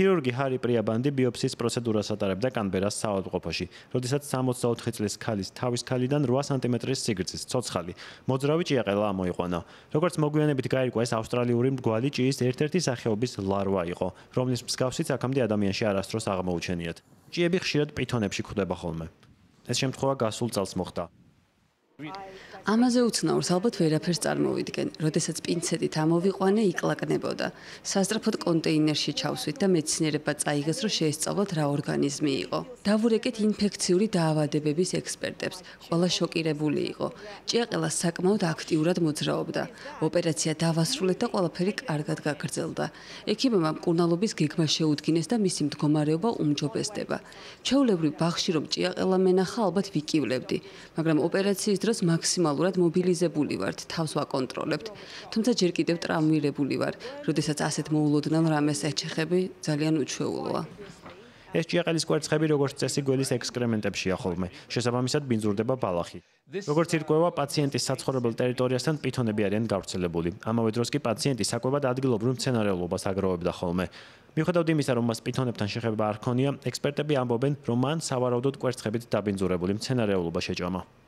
ქირურგი ჰარი პრიაბანდი ბიოპსიის პროცედურას ატარებდა კანბერას საავადმყოფოში, როდესაც 64 წლის ქალის თავის ქალიდან 8 სანტიმეტრის სიგრძის ცოცხალი მოძრავი ჭიაყელა ამოიყვანა. როგორც მოგვიანებით გაირკვა, ეს ავსტრალიური მგვალი ჭიის ერთ-ერთი სახეობის ლარვა იყო, რომლის მსგავსიც აქამდე ადამიანში არასდროს აღმოუჩენიათ. ჭიები ხშირად პითონებში გვხვდება ხოლმე. ეს შემთხვევა გასულ წელს მოხდა. ამაზე უცნაურს ალბათ ვერაფერს წარმოვიდგენ, როდესაც პინცეტით ამოვიყვანე იკლაკნებოდა. საზრაფოდ კონტეინერში ჩავსვით და მეცნიერება წაიღეს, რომ შეესწავლოთ რა ორგანიზმი იყო. დავურეკეთ ინფექციური დაავადებების ექსპერტებს. ყველა შოკირებული იყო. ჭიაყელა საკმაოდ აქტიურად მოძრაობდა. ოპერაცია დავასრულეთ და ყველაფერი კარგად გაგრძელდა. ექიმებმა მკურნალობის გეგმა შეუდგინეს და მისი მდგომარეობა უმჯობესდება. ჩაულებრივ ბახში რომ ჭიაყელა მენახა, ალბათ ვიკივლებდი, მაგრამ ოპერაციის დროს დროს მაქსიმალურად მობილიზებული ვარ, თავს ვაკონტროლებთ. თუმცა ჯერ კიდევ ტრავმირებული ვარ, როდესაც ასეთ მოულოდნელ რამეს ეჩხები, ძალიან უჩვეულოა. ეს ჭიაყელის კვერცხები როგორც წესი გველის ექსკრემენტებშია ხოლმე. შესაბამისად ბინძურდება ბალახი. როგორც ირკვევა, პაციენტის საცხოვრებელ ტერიტორიასთან პითონები არიან გავრცელებული. ამავე დროს კი პაციენტი საკვებად ადგილობრივ მცენარეულობას აგროვებდა ხოლმე. მიუხედავად იმისა, რომ მას პითონებთან შეხება არ ქონია, ექსპერტები ამბობენ, რომ მან სავარაუდოდ კვერცხებით დაბინძურებული მცენარეულობა შეჭამა.